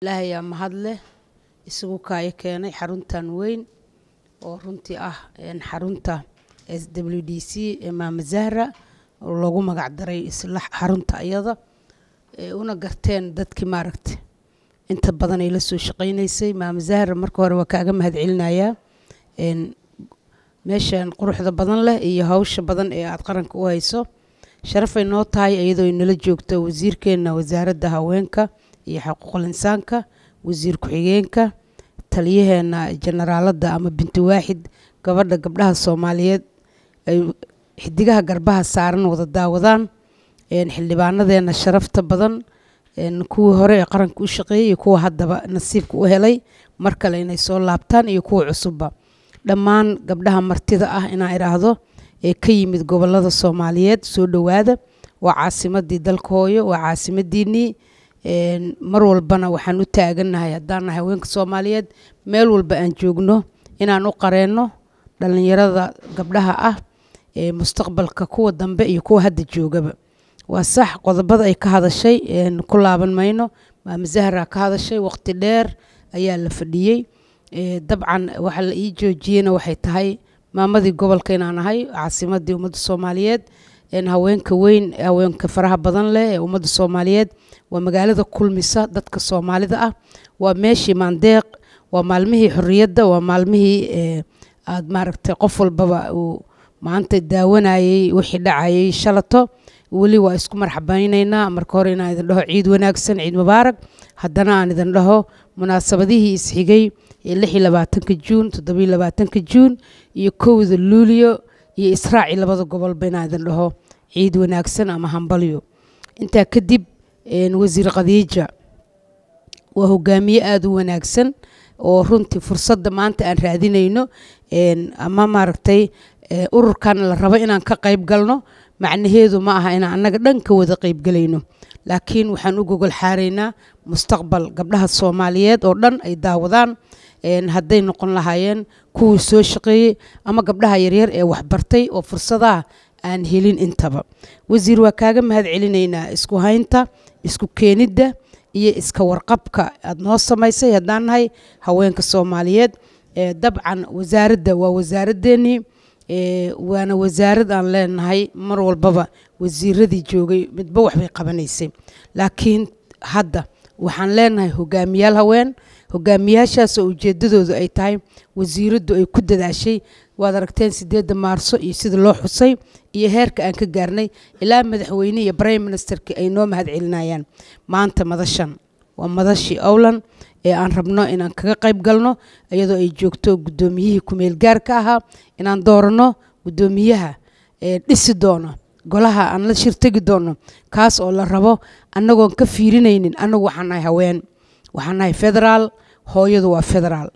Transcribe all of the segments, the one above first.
ilaahayaa mahad leh isagu kaayo keenay xaruntan weyn oo runtii ah xarunta s w d c ee maama zahra oo loogu magac daray isla xarunta ayada una garteen dadkii maaragtay inta badan ay la soo shaqaynaysay maama zahra marka hore waa kaaga mahad celinayaa meeshan quruxda badan leh iyo hawsha badan ee aada qaranka u hayso sharafay noo tahay iyadoo inala joogto wasiirkeena wasaaradda haweenka iyo xuquuqul insaanka wasiir ku-xigeenka taliyaheena generaalada ama binti waaxid gabadha gabdhaha soomaaliyeed ay xidigaha garbaha saaran wada daawadaan xildhibaanadeena sharafta badan kuwii hore ee qaranka u shaqeeyey iyo kuwa haddaba nasiibka u helay mar kale inay soo laabtaan iyo kuwa cusubba dhammaan gabdhaha martida ah inaan idhaahdo ee ka yimid gobolada soomaaliyeed soo dhowaada waa caasimadii dalka hooyo waa caasimaddiinnii mar walbana waxaan u taaganahay haddaan haweenka soomaaliyeed meel walba aan joogno inaan u qareenno dhalinyarada gabdhaha ah mustaqbalka kuwa dambe iyo kuwa hadda joogaba waa sax qodobada ay ka hadashay ku laaban mayno zahra ka hadashay waqti dheer ayaa la fadhiyey dabcan waxa la ii joojiyena waxay tahay maamadii gobolka inaan ahay caasimadii ummadda soomaaliyeed haweenka weyn haweenka faraha badan leh ee ummadda soomaaliyeed waa magaalada kulmisa dadka soomaalida ah waa meeshii maandeeq waa maalmihii xorriyadda waa maalmihii eh, aad maaragtay qof walbaba uu maanta daawanayey wixii dhacayay shalato weli waa isku marxabaynaynaa marka hore inaan idin dhaho ciid wanaagsan ciid mubaarag haddana aan idin dhaho munaasabadihii isxigay ee lix iyo labaatanka juun toddobiyo labaatanka juun iyo kowda luulyo iyo israaci labada gobolba inaadan dhaho ciid wanaagsan ama hambalyo intaa kadib wasiir khadiija waa hogaamiye aada u wanaagsan oo runtii fursadda maanta aan raadinayno ama maaragtay e, ururkan la rabo inaan ka qayb galno macnaheedu ma aha inaan annaga dhan ka wada qaybgelayno laakiin waxaan u gogol xaaraynaa mustaqbal gabdhaha soomaaliyeed oo dhan ay daawadaan haday noqon lahaayeen kuwii soo shaqeeyey ama gabdhaha yaryar ee waxbartay oo fursadaha aan helin intaba wasiir waa kaaga mahad celinaynaa isku haynta isku keenidda iyo iska warqabka aada noo samaysay haddaan nahay haweenka soomaaliyeed dabcan wasaaradda waa wasaaraddeenii waana wasaarad aan leenahay mar walbaba wasiiradii joogay midba waxbay qabanaysay laakiin hadda waxaan leenahay hogaamiyaal haween hogaamiyaashaas oo ujeedadoodu ay tahay wasiiradu ay ku dadaashay waad aragteen sideedda maarso iyo sida loo xusay iyo heerka aan ka gaarnay ilaa madaxweyne iyo brime ministerki ay noo mahadcelinayaan maanta madashan waa madashii owlan ee aan rabno inaan kaga qayb galno iyadoo ay joogto guddoomiyihii kumeelgaarka ahaa inaan dooranno guddoomiyaha ee dhisi doono golaha aan la shirtegi doono kaas oo la rabo annagoon ka fiirinaynin annagu waxaan haween waxaan federaal hooyadu waa federaal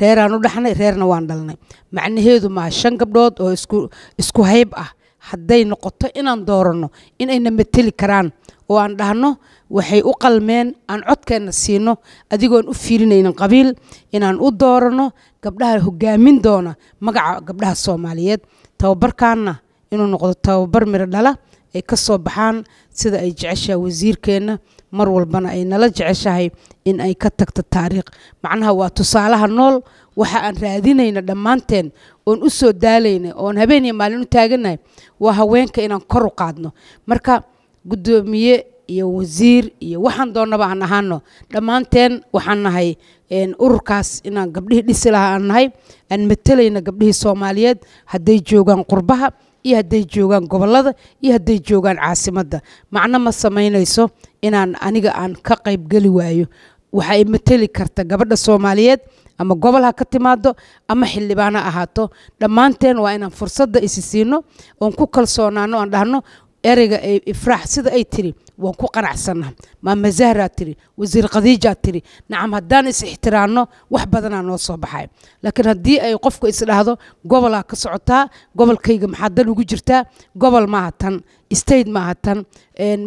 reeraan u dhaxnay reerna waan dhalnay macnaheedu maha shan gabdhood oo isku isku hayb ah hadday noqoto inaan dooranno inayna mateli karaan oo aan dhahno waxay u qalmeen aan codkeenna siino adigoon u fiilinaynin qabiil inaan u dooranno gabdhaha hogaamin doona magaca gabdhaha soomaaliyeed tababarkaanna inuu noqdo tababar miro dhala ay kasoo baxaan sida ay jeceshahay wasiirkeenna mar walbana ay nala jeceshahay in ay ka tagto taariikh macnaha waa tusaalaha nool waxa aan raadinayna dhammaanteen oon u soo daalayna oon habeeniyo maalin u taaganahay waa haweenka inaan kor u qaadno marka guddoomiye iyo wasiir iyo waxaan doonnaba aan ahaano dhammaanteen waxaan nahay ururkaas inaan gabdhihii dhisi lahaa aan nahay aan matalayna gabdhihii soomaaliyeed hadday joogaan qurbaha iyo hadday joogaan gobolada iyo hadday joogaan caasimadda macno ma samaynayso inaan aniga aan ka qaybgeli waayo waxa ay mateli karta gabadha soomaaliyeed ama gobol ha ka timaado ama xildhibaan ha ahaato dhammaanteen waa inaan fursadda isi siino oon ku kalsoonaano aan dhahno ereyga ifraax sida ay tiri waan ku qanacsanaa maama zahraa tiri wasiir khadiijaa tiri nacam haddaan is ixtiraanno wax badanaa noo soo baxay laakiin haddii ay qofku isdhaahdo gobolaa ka socotaa gobolkayga maxaa dan ugu jirtaa gobol maaha tan state maaha tan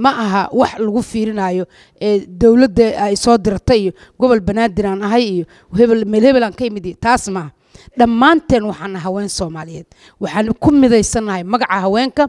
ma aha wax lagu fiirinayo dowladda ay soo diratay iyo gobol banaadir aan ahay iyo hebel meel hebel ka imid taas maaha dhammaanteen waxaana haween soomaaliyeed waxaan ku midaysanahay magaca haweenka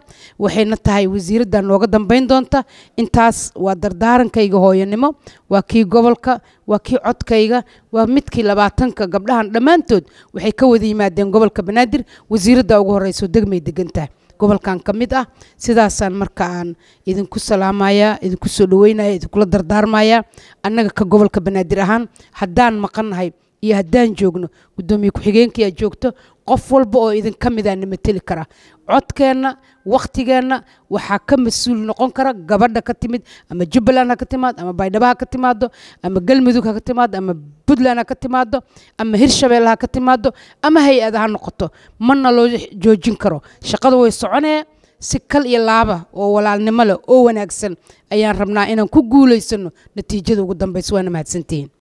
waxayna tahay wasiiradda nooga dambayn doonta intaas waa dardaarankayga hooyanimo waa kii gobolka waa kii codkayga waa midkii labaatanka gabdhahan dhammaantood waxay ka wada yimaadeen gobolka banaadir wasiiradda ugu horeyso degmay degantaha gobolkan ka mid ah sidaasaan marka aan idinku salaamayaa idinku soo dhaweynaya idinkula dardaarmayaa annaga ka gobolka banaadir ahaan haddaan maqannahay iyo haddaan joogno gudoomiye ku-xigeenkii aa joogto qof walba oo idinka midaana ah mateli karaa codkeenna wakhtigeenna waxaa ka mas-uul noqon kara gabadha ka timid ama jubbaland ha ka timaado ama baydhabo ka timaado ama galmudug ha ka timaado ama puntland ha ka timaado ama hirshabeelle ha ka timaado ama hay-ada ha noqoto mana loo joojin karo shaqada way soconee si kal iyo laaba oo walaalnimo leh oo wanaagsan ayaan rabnaa inaan ku guulaysano natiijada ugu dambaysa waana mahadsantihiin